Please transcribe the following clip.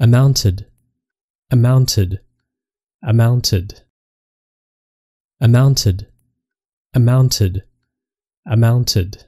amounted, amounted, amounted, amounted, amounted, amounted.